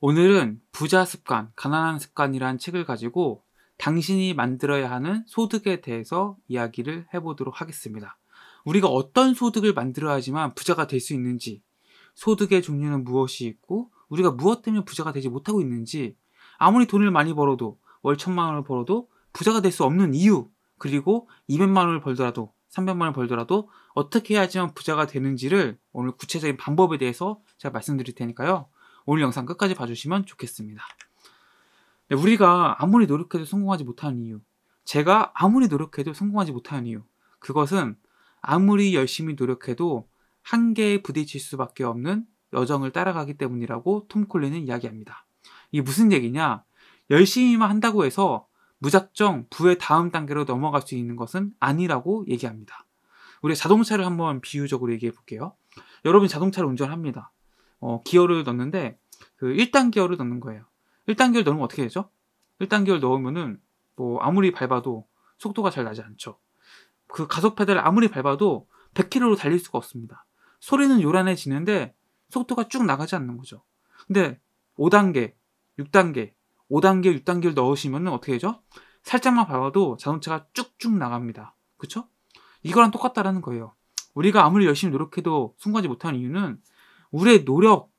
오늘은 부자 습관, 가난한 습관이란 책을 가지고 당신이 만들어야 하는 소득에 대해서 이야기를 해보도록 하겠습니다. 우리가 어떤 소득을 만들어야지만 부자가 될 수 있는지, 소득의 종류는 무엇이 있고, 우리가 무엇 때문에 부자가 되지 못하고 있는지, 아무리 돈을 많이 벌어도, 월 천만 원을 벌어도 부자가 될 수 없는 이유, 그리고 200만 원을 벌더라도, 300만 원을 벌더라도 어떻게 해야지만 부자가 되는지를 오늘 구체적인 방법에 대해서 제가 말씀드릴 테니까요. 오늘 영상 끝까지 봐주시면 좋겠습니다. 네, 우리가 아무리 노력해도 성공하지 못하는 이유, 제가 아무리 노력해도 성공하지 못하는 이유, 그것은 아무리 열심히 노력해도 한계에 부딪힐 수밖에 없는 여정을 따라가기 때문이라고 톰콜리는 이야기합니다. 이게 무슨 얘기냐? 열심히만 한다고 해서 무작정 부의 다음 단계로 넘어갈 수 있는 것은 아니라고 얘기합니다. 우리 자동차를 한번 비유적으로 얘기해 볼게요. 여러분 자동차를 운전합니다. 어, 기어를 넣는데 그 1단 기어를 넣는 거예요. 1단 기어를 넣으면 어떻게 되죠? 1단 기어를 넣으면은 뭐 아무리 밟아도 속도가 잘 나지 않죠. 그 가속 페달을 아무리 밟아도 100km로 달릴 수가 없습니다. 소리는 요란해지는데 속도가 쭉 나가지 않는 거죠. 근데 5단계, 6단계, 5단계, 6단계를 넣으시면 은 어떻게 되죠? 살짝만 밟아도 자동차가 쭉쭉 나갑니다. 그쵸? 이거랑 똑같다라는 거예요. 우리가 아무리 열심히 노력해도 승부하지 못하는 이유는 우리의 노력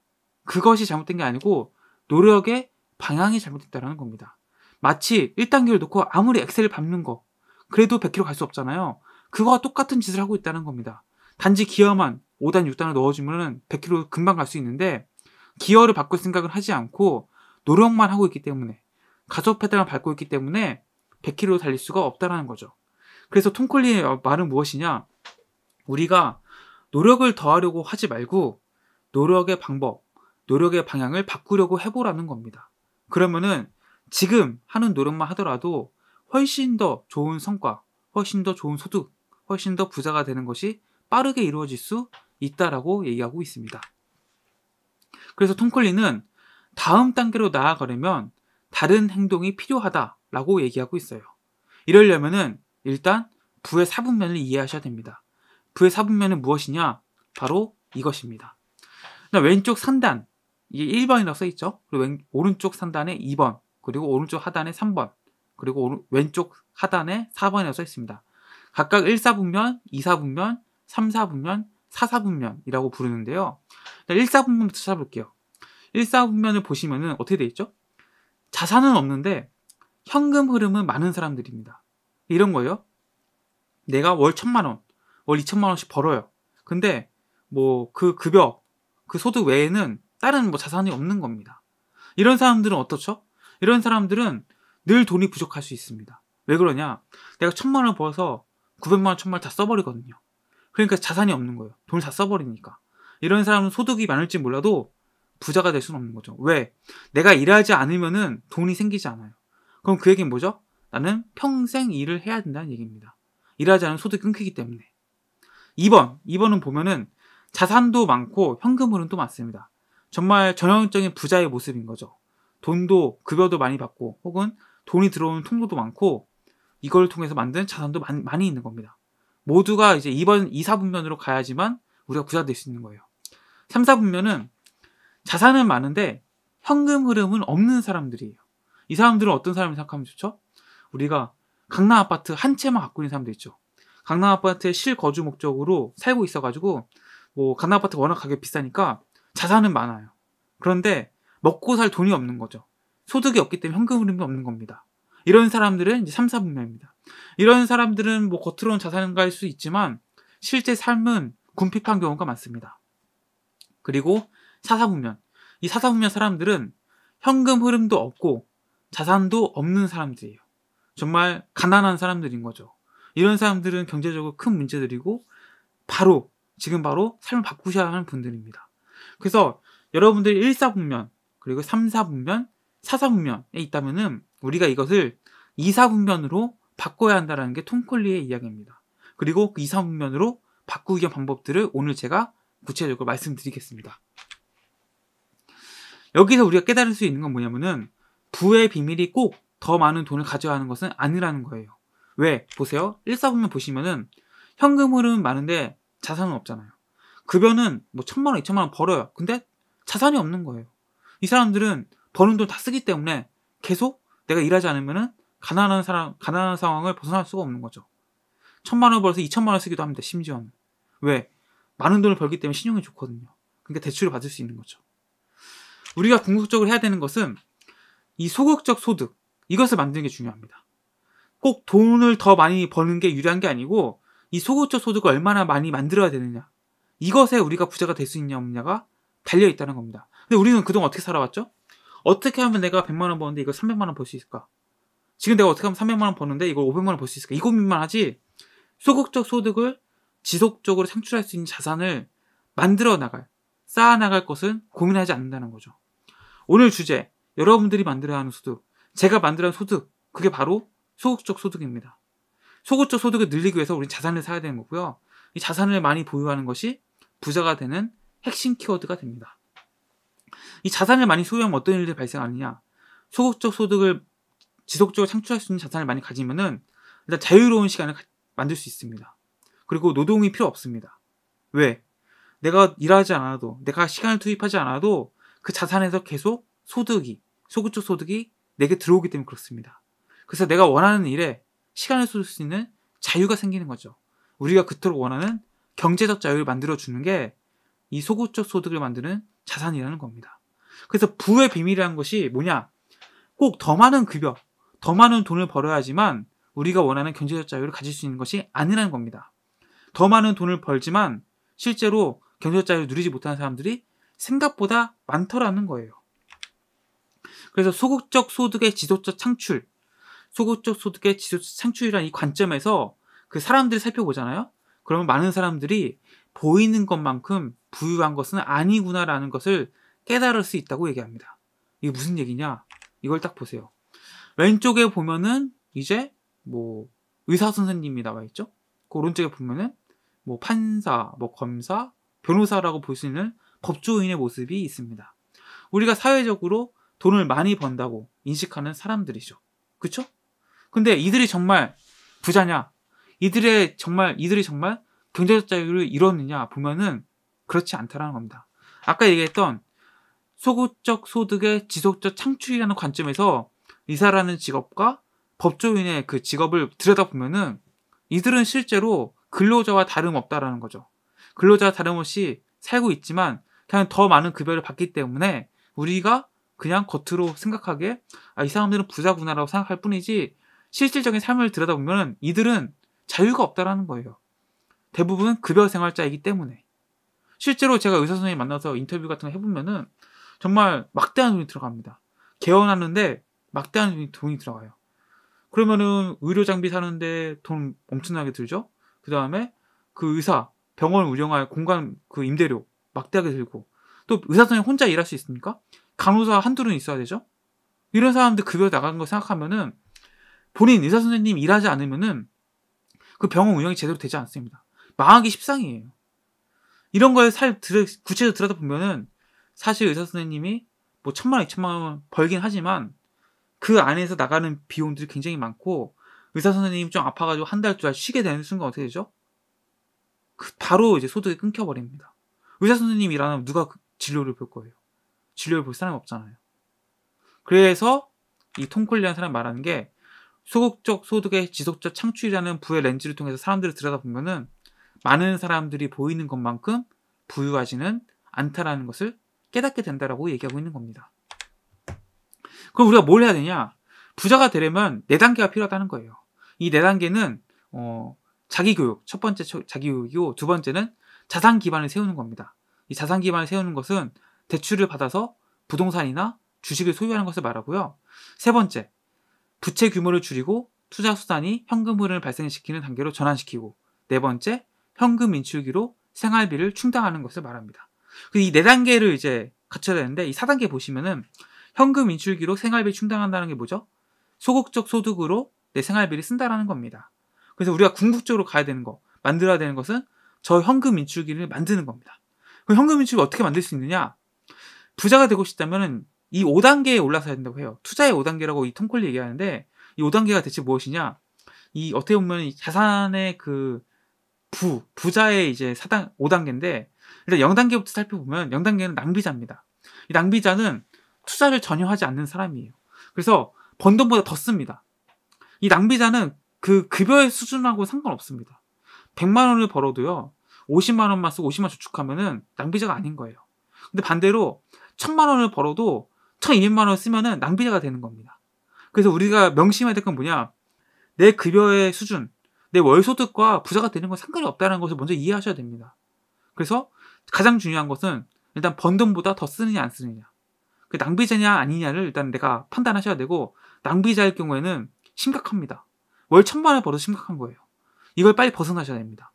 그것이 잘못된 게 아니고 노력의 방향이 잘못됐다라는 겁니다. 마치 1단계를 놓고 아무리 엑셀을 밟는 거 그래도 100km 갈 수 없잖아요. 그거와 똑같은 짓을 하고 있다는 겁니다. 단지 기어만 5단, 6단을 넣어주면 100km 금방 갈 수 있는데 기어를 바꿀 생각을 하지 않고 노력만 하고 있기 때문에 가속 페달을 밟고 있기 때문에 100km 달릴 수가 없다라는 거죠. 그래서 톰콜리의 말은 무엇이냐? 우리가 노력을 더하려고 하지 말고 노력의 방법, 노력의 방향을 바꾸려고 해보라는 겁니다. 그러면은 지금 하는 노력만 하더라도 훨씬 더 좋은 성과, 훨씬 더 좋은 소득, 훨씬 더 부자가 되는 것이 빠르게 이루어질 수 있다라고 얘기하고 있습니다. 그래서 톰컬리는 다음 단계로 나아가려면 다른 행동이 필요하다라고 얘기하고 있어요. 이러려면은 일단 부의 사분면을 이해하셔야 됩니다. 부의 사분면은 무엇이냐? 바로 이것입니다. 그러니까 왼쪽 상단 이게 1번이라고 써있죠. 그리고 왼, 오른쪽 상단에 2번 그리고 오른쪽 하단에 3번 그리고 오른, 왼쪽 하단에 4번이라고 써있습니다. 각각 1사분면, 2사분면, 3사분면, 4사분면이라고 부르는데요. 1사분면부터 찾아볼게요. 1사분면을 보시면은 어떻게 되어 있죠? 자산은 없는데 현금 흐름은 많은 사람들입니다. 이런 거예요. 내가 월1 천만 원, 월 이천만 원씩 벌어요. 근데 뭐 그 급여 그 소득 외에는 다른 뭐 자산이 없는 겁니다. 이런 사람들은 어떻죠? 이런 사람들은 늘 돈이 부족할 수 있습니다. 왜 그러냐? 내가 천만 원 벌어서 900만 원, 천만 원 다 써버리거든요. 그러니까 자산이 없는 거예요. 돈을 다 써버리니까. 이런 사람은 소득이 많을지 몰라도 부자가 될 수는 없는 거죠. 왜? 내가 일하지 않으면은 돈이 생기지 않아요. 그럼 그 얘기는 뭐죠? 나는 평생 일을 해야 된다는 얘기입니다. 일하지 않으면 소득이 끊기기 때문에. 2번, 2번은 보면은 자산도 많고 현금흐름도 많습니다. 정말 전형적인 부자의 모습인 거죠. 돈도 급여도 많이 받고 혹은 돈이 들어오는 통로도 많고 이걸 통해서 만든 자산도 많이, 많이 있는 겁니다. 모두가 이제 이번 2, 4분면으로 가야지만 우리가 부자 될 수 있는 거예요. 3, 4분면은 자산은 많은데 현금 흐름은 없는 사람들이에요. 이 사람들은 어떤 사람을 생각하면 좋죠? 우리가 강남 아파트 한 채만 갖고 있는 사람도 있죠. 강남 아파트의 실거주 목적으로 살고 있어가지고 뭐가 아파트가 워낙 가격 비싸니까 자산은 많아요. 그런데 먹고 살 돈이 없는 거죠. 소득이 없기 때문에 현금 흐름이 없는 겁니다. 이런 사람들은 이제 3, 4분면입니다. 이런 사람들은 뭐 겉으로는 자산가일 수 있지만 실제 삶은 궁핍한 경우가 많습니다. 그리고 4, 4분면이 4, 4분면 사람들은 현금 흐름도 없고 자산도 없는 사람들이에요. 정말 가난한 사람들인 거죠. 이런 사람들은 경제적으로 큰 문제들이고 바로 지금 바로 삶을 바꾸셔야 하는 분들입니다. 그래서 여러분들이 1사분면, 그리고 3사분면, 4사분면에 있다면은 우리가 이것을 2사분면으로 바꿔야 한다는 게통콜리의 이야기입니다. 그리고 그 2사분면으로 바꾸기 위한 방법들을 오늘 제가 구체적으로 말씀드리겠습니다. 여기서 우리가 깨달을 수 있는 건 뭐냐면은 부의 비밀이 꼭 더 많은 돈을 가져야 하는 것은 아니라는 거예요. 왜? 보세요. 1사분면 보시면은 현금 흐름은 많은데 자산은 없잖아요. 급여는 뭐 천만 원, 이천만 원 벌어요. 근데 자산이 없는 거예요. 이 사람들은 버는 돈 다 쓰기 때문에 계속 내가 일하지 않으면은 가난한 사람, 가난한 상황을 벗어날 수가 없는 거죠. 천만 원 벌어서 이천만 원 쓰기도 합니다. 심지어는 왜 많은 돈을 벌기 때문에 신용이 좋거든요. 그러니까 대출을 받을 수 있는 거죠. 우리가 궁극적으로 해야 되는 것은 이 소극적 소득 이것을 만드는 게 중요합니다. 꼭 돈을 더 많이 버는 게 유리한 게 아니고 이 소고점 소득을 얼마나 많이 만들어야 되느냐 이것에 우리가 부자가 될 수 있냐 없냐가 달려 있다는 겁니다. 근데 우리는 그동안 어떻게 살아왔죠? 어떻게 하면 내가 100만 원 버는데 이걸 300만 원 벌 수 있을까? 지금 내가 어떻게 하면 300만 원 버는데 이걸 500만 원 벌 수 있을까? 이 고민만 하지 소극적 소득을 지속적으로 창출할 수 있는 자산을 만들어 나갈 쌓아 나갈 것은 고민하지 않는다는 거죠. 오늘 주제 여러분들이 만들어야 하는 소득 제가 만들어야 하는 소득 그게 바로 소극적 소득입니다. 소고적 소득을 늘리기 위해서 우리 자산을 사야 되는 거고요. 이 자산을 많이 보유하는 것이 부자가 되는 핵심 키워드가 됩니다. 이 자산을 많이 소유하면 어떤 일들이 발생하느냐? 소극적 소득을 지속적으로 창출할 수 있는 자산을 많이 가지면은 일단 자유로운 시간을 가, 만들 수 있습니다. 그리고 노동이 필요 없습니다. 왜? 내가 일하지 않아도 내가 시간을 투입하지 않아도 그 자산에서 계속 소득이 소극적 소득이 내게 들어오기 때문에 그렇습니다. 그래서 내가 원하는 일에 시간을 쏠수 있는 자유가 생기는 거죠. 우리가 그토록 원하는 경제적 자유를 만들어주는 게 이소극적 소득을 만드는 자산이라는 겁니다. 그래서 부의 비밀이라는 것이 뭐냐? 꼭 더 많은 급여, 더 많은 돈을 벌어야지만 우리가 원하는 경제적 자유를 가질 수 있는 것이 아니라는 겁니다. 더 많은 돈을 벌지만 실제로 경제적 자유를 누리지 못하는 사람들이 생각보다 많더라는 거예요. 그래서 소극적 소득의 지속적 창출, 소극적 소득의 지속 창출이라는 이 관점에서 그 사람들을 살펴보잖아요. 그러면 많은 사람들이 보이는 것만큼 부유한 것은 아니구나라는 것을 깨달을 수 있다고 얘기합니다. 이게 무슨 얘기냐? 이걸 딱 보세요. 왼쪽에 보면은 이제 뭐 의사 선생님이 나와 있죠. 그 오른쪽에 보면은 뭐 판사, 뭐 검사, 변호사라고 볼 수 있는 법조인의 모습이 있습니다. 우리가 사회적으로 돈을 많이 번다고 인식하는 사람들이죠. 그쵸? 근데 이들이 정말 부자냐? 이들의 정말 이들이 정말 경제적 자유를 이뤘느냐 보면은 그렇지 않다라는 겁니다. 아까 얘기했던 소구적 소득의 지속적 창출이라는 관점에서 이사라는 직업과 법조인의 그 직업을 들여다보면은 이들은 실제로 근로자와 다름없다라는 거죠. 근로자와 다름없이 살고 있지만 그냥 더 많은 급여를 받기 때문에 우리가 그냥 겉으로 생각하게 아, 이 사람들은 부자구나라고 생각할 뿐이지 실질적인 삶을 들여다보면 이들은 자유가 없다라는 거예요. 대부분 급여 생활자이기 때문에. 실제로 제가 의사 선생님 만나서 인터뷰 같은 거 해보면은 정말 막대한 돈이 들어갑니다. 개원하는데 막대한 돈이 들어가요. 그러면은 의료 장비 사는데 돈 엄청나게 들죠? 그 다음에 그 의사, 병원 운영할 공간 그 임대료 막대하게 들고 또 의사 선생님 혼자 일할 수 있습니까? 간호사 한둘은 있어야 되죠? 이런 사람들 급여 나가는거 생각하면은 본인 의사 선생님이 일하지 않으면은 그 병원 운영이 제대로 되지 않습니다. 망하기 십상이에요. 이런 걸살 구체적으로 들여다보면은 사실 의사 선생님이 뭐 천만 원, 이천만 원 벌긴 하지만 그 안에서 나가는 비용들이 굉장히 많고 의사 선생님좀 아파가지고 한 달, 두 달 쉬게 되는 순간 어떻게 되죠? 그 바로 이제 소득이 끊겨버립니다. 의사 선생님이 일하면 누가 그 진료를 볼 거예요? 진료를 볼 사람 이 없잖아요. 그래서 이 톰콜리한 사람 말하는 게 소극적 소득의 지속적 창출이라는 부의 렌즈를 통해서 사람들을 들여다보면은 많은 사람들이 보이는 것만큼 부유하지는 않다라는 것을 깨닫게 된다라고 얘기하고 있는 겁니다. 그럼 우리가 뭘 해야 되냐? 부자가 되려면 네 단계가 필요하다는 거예요. 이 네 단계는 어, 자기 교육 첫 번째 자기 교육이고 두 번째는 자산 기반을 세우는 겁니다. 이 자산 기반을 세우는 것은 대출을 받아서 부동산이나 주식을 소유하는 것을 말하고요. 세 번째 부채 규모를 줄이고 투자 수단이 현금 흐름을 발생시키는 단계로 전환시키고 네 번째 현금 인출기로 생활비를 충당하는 것을 말합니다. 이 네 단계를 이제 갖춰야 되는데 이 4단계 보시면은 현금 인출기로 생활비 충당한다는 게 뭐죠? 소극적 소득으로 내 생활비를 쓴다라는 겁니다. 그래서 우리가 궁극적으로 가야 되는 거, 만들어야 되는 것은 저 현금 인출기를 만드는 겁니다. 그럼 현금 인출기 어떻게 만들 수 있느냐? 부자가 되고 싶다면 이 5단계에 올라서야 된다고 해요. 투자의 5단계라고 이 톰콜리 얘기하는데 이 5단계가 대체 무엇이냐? 이 어떻게 보면 자산의 그 부, 부자의 이제 4단, 5단계인데 일단 0단계부터 살펴보면 0단계는 낭비자입니다. 이 낭비자는 투자를 전혀 하지 않는 사람이에요. 그래서 번 돈보다 더 씁니다. 이 낭비자는 그 급여의 수준하고 상관없습니다. 100만 원을 벌어도요. 50만 원만 쓰고 50만 원 저축하면은 낭비자가 아닌 거예요. 근데 반대로 1000만 원을 벌어도 1,200만 원 쓰면은 낭비자가 되는 겁니다. 그래서 우리가 명심해야 될 건 뭐냐? 내 급여의 수준, 내 월소득과 부자가 되는 건 상관이 없다는 것을 먼저 이해하셔야 됩니다. 그래서 가장 중요한 것은 일단 번 돈보다 더 쓰느냐 안 쓰느냐. 그 낭비자냐 아니냐를 일단 내가 판단하셔야 되고 낭비자일 경우에는 심각합니다. 월 천만 원 벌어도 심각한 거예요. 이걸 빨리 벗어나셔야 됩니다.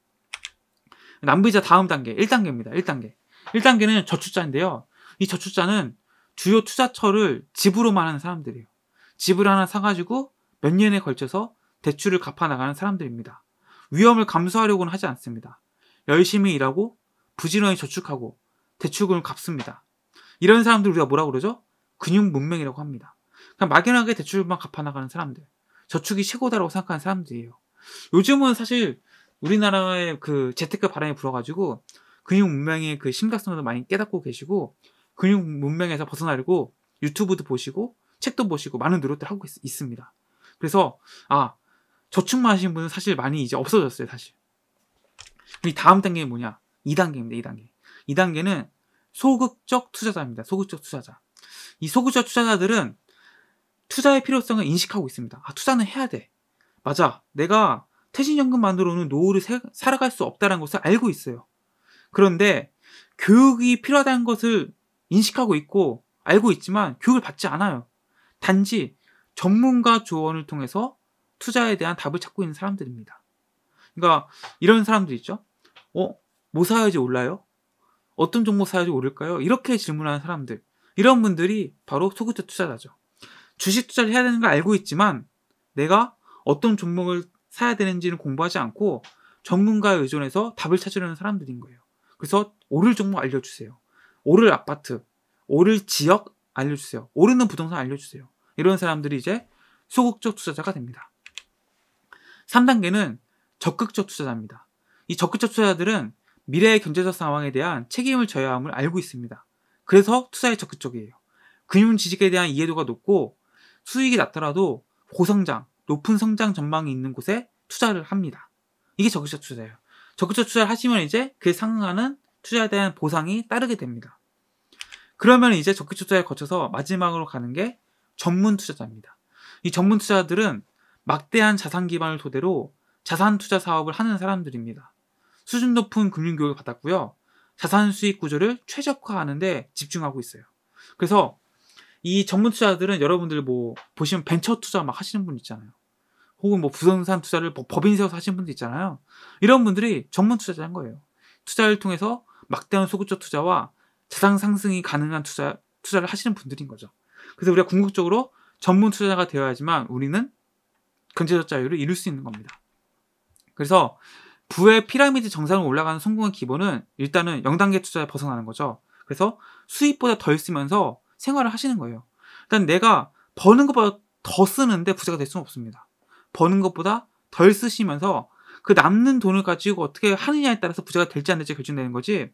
낭비자 다음 단계, 1단계입니다. 1단계. 1단계는 저출자인데요이저출자는 주요 투자처를 집으로만 하는 사람들이에요. 집을 하나 사가지고 몇 년에 걸쳐서 대출을 갚아나가는 사람들입니다. 위험을 감수하려고는 하지 않습니다. 열심히 일하고 부지런히 저축하고 대출금을 갚습니다. 이런 사람들 우리가 뭐라 고 그러죠? 근육 문맹이라고 합니다. 그냥 막연하게 대출만 갚아나가는 사람들. 저축이 최고다라고 생각하는 사람들이에요. 요즘은 사실 우리나라의 그 재테크 바람이 불어가지고 근육 문맹의 그 심각성도 많이 깨닫고 계시고 근육 문명에서 벗어나려고 유튜브도 보시고 책도 보시고 많은 노력들 하고 있, 습니다 그래서 아 저축만 하신 분은 사실 많이 이제 없어졌어요 사실. 근데 다음 단계는 뭐냐? 2단계입니다. 2단계. 2단계는 소극적 투자자입니다. 소극적 투자자. 이 소극적 투자자들은 투자의 필요성을 인식하고 있습니다. 아, 투자는 해야 돼. 맞아. 내가 퇴직연금만으로는 노후를 세, 살아갈 수 없다는 것을 알고 있어요. 그런데 교육이 필요하다는 것을 인식하고 있고 알고 있지만 교육을 받지 않아요. 단지 전문가 조언을 통해서 투자에 대한 답을 찾고 있는 사람들입니다. 그러니까 이런 사람들 있죠. 어, 뭐 사야지 올라요? 어떤 종목 사야지 오를까요? 이렇게 질문하는 사람들. 이런 분들이 바로 소구자 투자자죠. 주식 투자를 해야 되는 걸 알고 있지만 내가 어떤 종목을 사야 되는지는 공부하지 않고 전문가에 의존해서 답을 찾으려는 사람들인 거예요. 그래서 오를 종목 알려주세요. 오를 아파트, 오를 지역 알려주세요. 오르는 부동산 알려주세요. 이런 사람들이 이제 소극적 투자자가 됩니다. 3단계는 적극적 투자자입니다. 이 적극적 투자자들은 미래의 경제적 상황에 대한 책임을 져야 함을 알고 있습니다. 그래서 투자에 적극적이에요. 금융 지식에 대한 이해도가 높고 수익이 낮더라도 고성장, 높은 성장 전망이 있는 곳에 투자를 합니다. 이게 적극적 투자예요. 적극적 투자를 하시면 이제 그에 상응하는 투자에 대한 보상이 따르게 됩니다. 그러면 이제 적기 투자에 거쳐서 마지막으로 가는 게 전문 투자자입니다. 이 전문 투자들은 막대한 자산 기반을 토대로 자산 투자 사업을 하는 사람들입니다. 수준 높은 금융 교육을 받았고요. 자산 수익 구조를 최적화하는데 집중하고 있어요. 그래서 이 전문 투자들은 여러분들 뭐 보시면 벤처 투자 막 하시는 분 있잖아요. 혹은 뭐 부동산 투자를 뭐 법인 세워서 하는 분도 있잖아요. 이런 분들이 전문 투자자인 거예요. 투자를 통해서 막대한 소구적 투자와 자산 상승이 가능한 투자, 투자를 하시는 분들인 거죠. 그래서 우리가 궁극적으로 전문 투자자가 되어야지만 우리는 경제적 자유를 이룰 수 있는 겁니다. 그래서 부의 피라미드 정상으로 올라가는 성공의 기본은 일단은 0단계 투자에 벗어나는 거죠. 그래서 수입보다 덜 쓰면서 생활을 하시는 거예요. 일단 내가 버는 것보다 더 쓰는데 부자가 될 수는 없습니다. 버는 것보다 덜 쓰시면서 그 남는 돈을 가지고 어떻게 하느냐에 따라서 부자가 될지 안 될지 결정되는 거지.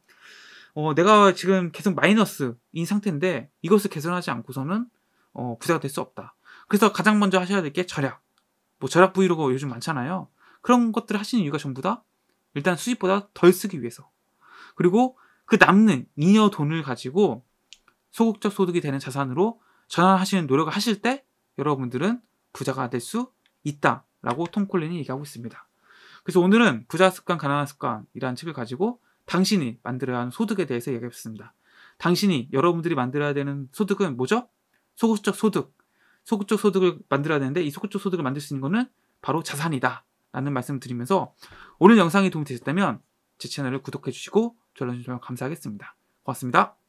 어, 내가 지금 계속 마이너스인 상태인데 이것을 개선하지 않고서는 어, 부자가 될 수 없다. 그래서 가장 먼저 하셔야 될 게 절약. 뭐 절약 브이로그 요즘 많잖아요. 그런 것들을 하시는 이유가 전부 다 일단 수입보다 덜 쓰기 위해서. 그리고 그 남는 잉여 돈을 가지고 소극적 소득이 되는 자산으로 전환하시는 노력을 하실 때 여러분들은 부자가 될 수 있다라고 톰 콜린이 얘기하고 있습니다. 그래서 오늘은 부자 습관, 가난한 습관이라는 책을 가지고 당신이 만들어야 하는 소득에 대해서 얘기겠습니다 당신이 여러분들이 만들어야 되는 소득은 뭐죠? 소극적 소득. 소극적 소득을 만들어야 되는데 이 소극적 소득을 만들 수 있는 거는 바로 자산이다. 라는 말씀을 드리면서 오늘 영상이 도움이 되셨다면 제 채널을 구독해 주시고 전화 주시면 감사하겠습니다. 고맙습니다.